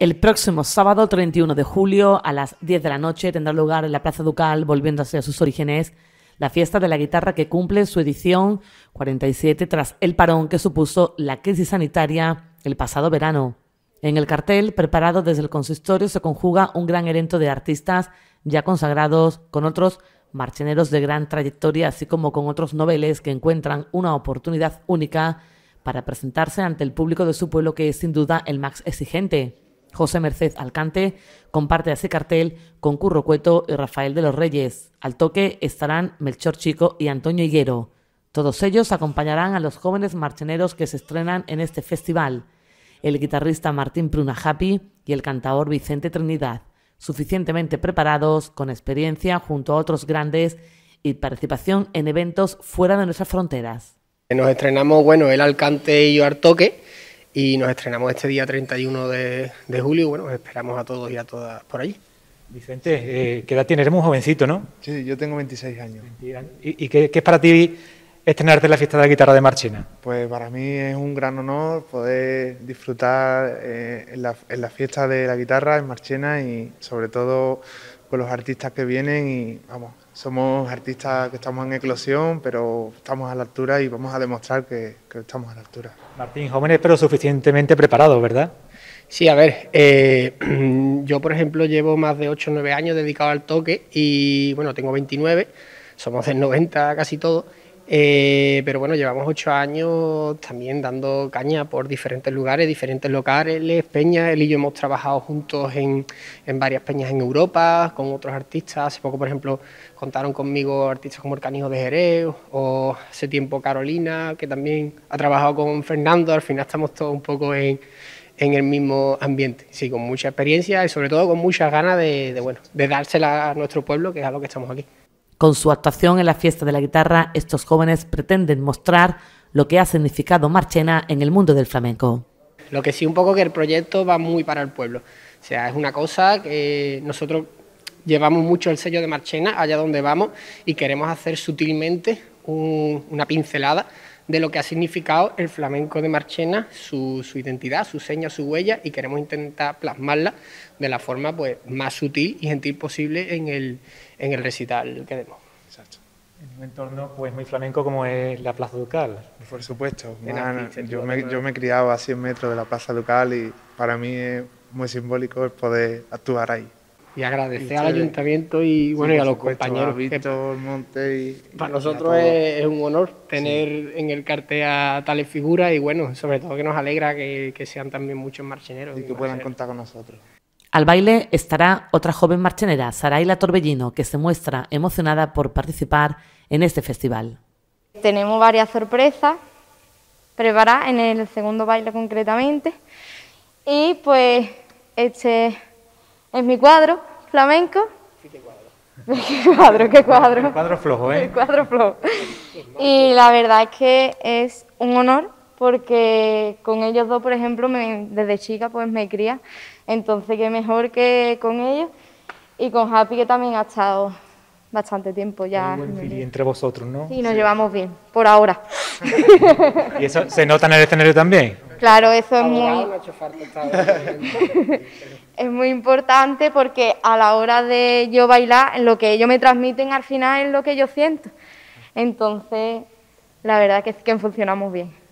El próximo sábado 31 de julio a las 10 de la noche tendrá lugar en la Plaza Ducal, volviéndose a sus orígenes, la fiesta de la guitarra que cumple su edición 47 tras el parón que supuso la crisis sanitaria el pasado verano. En el cartel, preparado desde el consistorio, se conjuga un gran evento de artistas ya consagrados con otros marcheneros de gran trayectoria, así como con otros noveles que encuentran una oportunidad única para presentarse ante el público de su pueblo que es sin duda el más exigente. José Merced Alcante comparte ese cartel con Curro Cueto y Rafael de los Reyes. Al toque estarán Melchor Chico y Antonio Higuero. Todos ellos acompañarán a los jóvenes marcheneros que se estrenan en este festival. El guitarrista Martín Pruna Happy y el cantador Vicente Trinidad, suficientemente preparados, con experiencia junto a otros grandes y participación en eventos fuera de nuestras fronteras. Nos estrenamos, bueno, el Alcante y yo toque... Y nos estrenamos este día 31 de, de julio bueno, esperamos a todos y a todas por allí. Vicente, eh, ¿qué edad tienes? Eres muy jovencito, ¿no? Sí, yo tengo 26 años. ¿Y, qué, es para ti estrenarte en la fiesta de la guitarra de Marchena? Pues para mí es un gran honor poder disfrutar eh, en, la, fiesta de la guitarra en Marchena y sobre todo con los artistas que vienen y vamos, somos artistas que estamos en eclosión, pero estamos a la altura y vamos a demostrar que, estamos a la altura. Martín, jóvenes pero suficientemente preparados, ¿verdad? Sí, a ver, eh, yo por ejemplo llevo más de 8 o 9 años dedicado al toque y bueno, tengo 29, somos del 90 casi todo eh, pero bueno, llevamos ocho años también dando caña por diferentes lugares, diferentes locales, peñas. Él y yo hemos trabajado juntos en, en, varias peñas en Europa, con otros artistas. Hace poco, por ejemplo, contaron conmigo artistas como El Canijo de Jerez o hace tiempo Carolina, que también ha trabajado con Fernando. Al final estamos todos un poco en, en el mismo ambiente, sí, con mucha experiencia y sobre todo con muchas ganas de, bueno, de dársela a nuestro pueblo, que es a lo que estamos aquí. Con su actuación en la fiesta de la guitarra, estos jóvenes pretenden mostrar lo que ha significado Marchena en el mundo del flamenco. Lo que sí un poco que el proyecto va muy para el pueblo. O sea, es una cosa que nosotros llevamos mucho el sello de Marchena allá donde vamos y queremos hacer sutilmente una pincelada de lo que ha significado el flamenco de Marchena, su, identidad, su seña, su huella, y queremos intentar plasmarla de la forma pues, más sutil y gentil posible en el, en el recital que demos. Exacto. En un entorno pues muy flamenco como es la Plaza Ducal. Por supuesto. yo, me, yo me he criado a 100 metros de la Plaza Ducal y para mí es muy simbólico el poder actuar ahí y agradecer al ayuntamiento y a los compañeros. Monte para nosotros es, un honor tener en el cartel a tales figuras y bueno, sobre todo que nos alegra que, que sean también muchos marcheneros. Y que puedan contar con nosotros. Al baile estará otra joven marchenera, Saraila Torbellino, que se muestra emocionada por participar en este festival. Tenemos varias sorpresas preparadas en el segundo baile concretamente y pues este ...es mi cuadro, flamenco. qué cuadro. ¿Qué cuadro? ¿Qué cuadro? cuadro flojo, ¿eh? cuadro flojo. Y la verdad es que es un honor porque con ellos dos, por ejemplo, desde chica pues me cría, entonces qué mejor que con ellos y con Happy que también ha estado bastante tiempo ya. ...y entre vosotros, ¿no? ...y nos llevamos bien, por ahora. y eso se nota en el escenario también. Claro, eso es muy... es muy importante porque a la hora de yo bailar, lo que ellos me transmiten al final es lo que yo siento. Entonces, la verdad que es que funcionamos bien.